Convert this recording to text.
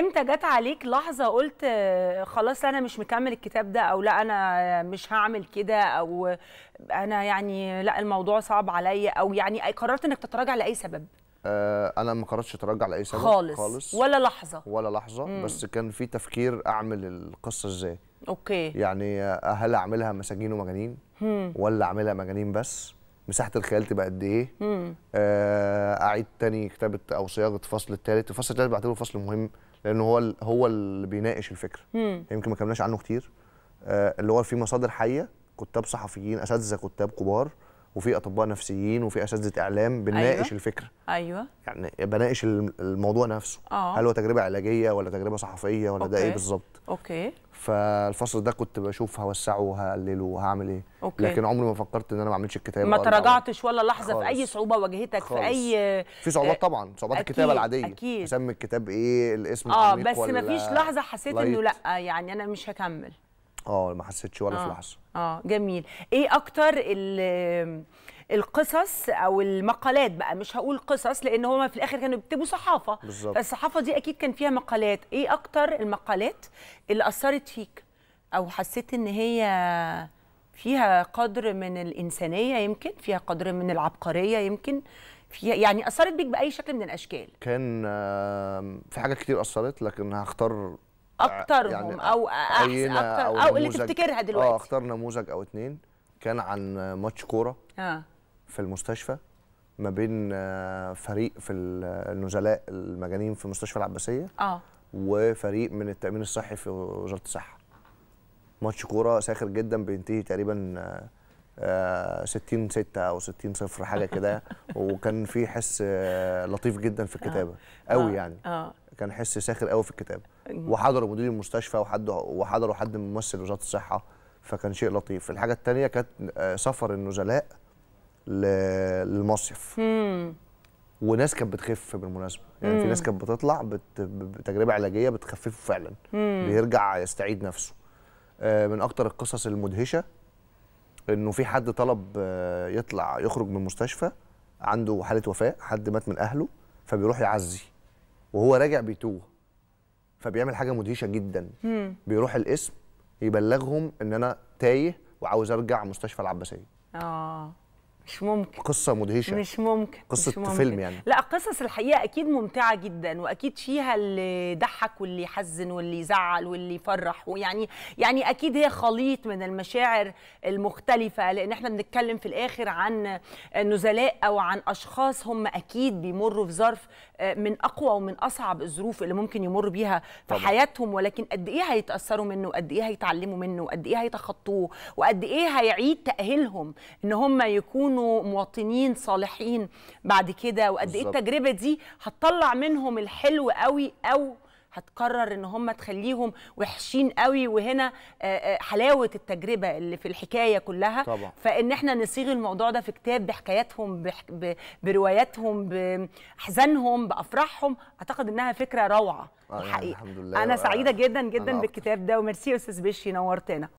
امتى جت عليك لحظه قلت آه، خلاص انا مش مكمل الكتاب ده او لا انا مش هعمل كده او انا يعني لا الموضوع صعب عليا او يعني قررت انك تتراجع لاي سبب آه، انا ما قررتش اتراجع لاي سبب خالص, خالص ولا لحظه ولا لحظه مم. بس كان في تفكير اعمل القصه ازاي اوكي يعني آه، هل اعملها مساجين ومجانين ولا اعملها مجانين بس مساحه الخيال تبقى قد ايه آه اعيد تاني كتابه او صياغه الفصل الثالث الفصل الثالث بعتبره فصل مهم لان هو هو اللي بيناقش الفكره يمكن ما كملناش عنه كتير آه اللي هو في مصادر حيه كتاب صحفيين اساتذه كتاب كبار وفي اطباء نفسيين وفي اساتذه اعلام بنناقش أيوة. الفكره ايوه يعني بناقش الموضوع نفسه أوه. هل هو تجربه علاجيه ولا تجربه صحفيه ولا أوكي. ده ايه بالظبط اوكي فالفصل ده كنت بشوف هوسعه وهقلله وهعمل ايه أوكي. لكن عمري ما فكرت ان انا ما اعملش الكتابه ما تراجعتش ولا لحظه خالص. في اي صعوبه واجهتك خالص. في اي في صعوبات آه، طبعا صعوبات أكيد. الكتابه العاديه اكيد اسمي الكتاب ايه الاسم اه بس ما فيش لحظه حسيت انه لا يعني انا مش هكمل اه ما حسيتش ولا آه. في لحظه اه جميل ايه اكتر ال القصص او المقالات بقى مش هقول قصص لان هما في الاخر كانوا بيكتبوا صحافه بالزبط. فالصحافه دي اكيد كان فيها مقالات ايه اكتر المقالات اللي اثرت فيك او حسيت ان هي فيها قدر من الانسانيه يمكن فيها قدر من العبقريه يمكن فيها يعني اثرت بيك باي شكل من الاشكال كان في حاجات كتير اثرت لكن هختار اكترهم يعني او احسن اكتر او, أو اللي تفتكرها دلوقتي اه اختار نموذج او اتنين كان عن ماتش كوره اه في المستشفى ما بين آه، فريق في النزلاء المجانين في مستشفى العباسيه اه وفريق من التامين الصحي في وزاره الصحه ماتش كوره ساخر جدا بينتهي تقريبا 60 آه، 6 آه، او 60 0 حاجه كده وكان في حس لطيف جدا في الكتابه قوي يعني كان حس ساخر قوي في الكتابه وحضروا مدير المستشفى وحد وحضروا حد من ممثل وزاره الصحه فكان شيء لطيف الحاجه الثانيه كانت سفر النزلاء للمصيف وناس كانت بتخف بالمناسبه يعني مم. في ناس كانت بتطلع بت... بتجربه علاجيه بتخففه فعلا مم. بيرجع يستعيد نفسه آه، من اكتر القصص المدهشه انه في حد طلب آه، يطلع يخرج من المستشفى عنده حاله وفاه حد مات من اهله فبيروح يعزي وهو راجع بيتوه فبيعمل حاجه مدهشه جدا مم. بيروح القسم يبلغهم ان انا تايه وعاوز ارجع مستشفى العباسيه اه مش ممكن قصه مدهشه مش ممكن قصه مش ممكن. فيلم يعني لا قصص الحقيقه اكيد ممتعه جدا واكيد فيها اللي يضحك واللي يحزن واللي يزعل واللي يفرح ويعني يعني اكيد هي خليط من المشاعر المختلفه لان احنا بنتكلم في الاخر عن نزلاء او عن اشخاص هم اكيد بيمروا في ظرف آه، من اقوى ومن اصعب الظروف اللي ممكن يمر بيها في طبعا. حياتهم ولكن قد ايه هيتاثروا منه وقد ايه هيتعلموا منه وقد ايه هيتخطوه وقد ايه هيعيد تاهيلهم ان هم يكونوا يكونوا مواطنين صالحين بعد كده وقد ايه التجربه دي هتطلع منهم الحلو قوي او هتقرر ان هم تخليهم وحشين قوي وهنا آه، آه، حلاوه التجربه اللي في الحكايه كلها طبعا. فان احنا نصيغ الموضوع ده في كتاب بحكاياتهم برواياتهم باحزانهم بافراحهم اعتقد انها فكره روعه آه، يعني الحقيقه الحمد لله انا سعيده جدا جدا بالكتاب ده وميرسي استاذ بشي نورتنا